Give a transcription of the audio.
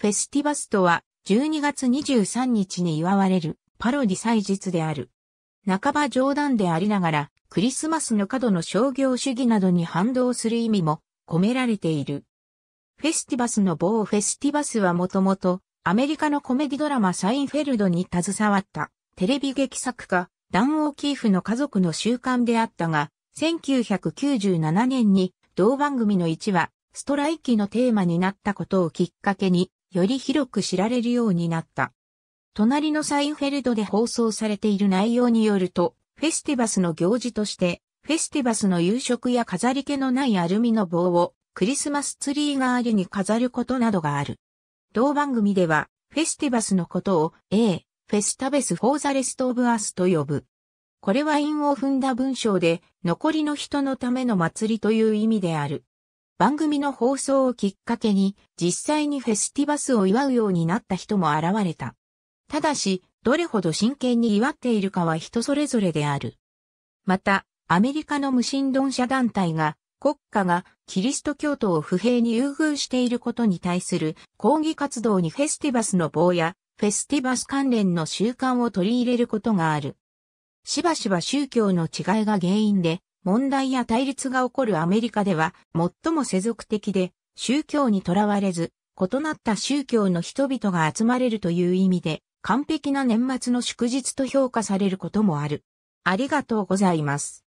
フェスティバスとは12月23日に祝われるパロディ祭日である。半ば冗談でありながら、クリスマスの過度の商業主義などに反動する意味も込められている。フェスティバスの某フェスティバスはもともとアメリカのコメディドラマサインフェルドに携わったテレビ劇作家ダン・オーキーフの家族の習慣であったが、1997年に同番組の1話、ストライキのテーマになったことをきっかけにより広く知られるようになった。隣のサインフェルドで放送されている内容によると、フェスティバスの行事として、フェスティバスの夕食や飾り気のないアルミの棒をクリスマスツリー代わりに飾ることなどがある。同番組では、フェスティバスのことを A、フェスタベス・フォーザ・レスト・オブ・アスと呼ぶ。これは韻を踏んだ文章で、残りの人のための祭りという意味である。番組の放送をきっかけに、実際にフェスティバスを祝うようになった人も現れた。ただし、どれほど真剣に祝っているかは人それぞれである。また、アメリカの無神論者団体が、国家がキリスト教徒を不平に優遇していることに対する抗議活動にフェスティバスの棒やフェスティバス関連の習慣を取り入れることがある。しばしば宗教の違いが原因で問題や対立が起こるアメリカでは最も世俗的で宗教にとらわれず異なった宗教の人々が集まれるという意味で完璧な年末の祝日と評価されることもある。ありがとうございます。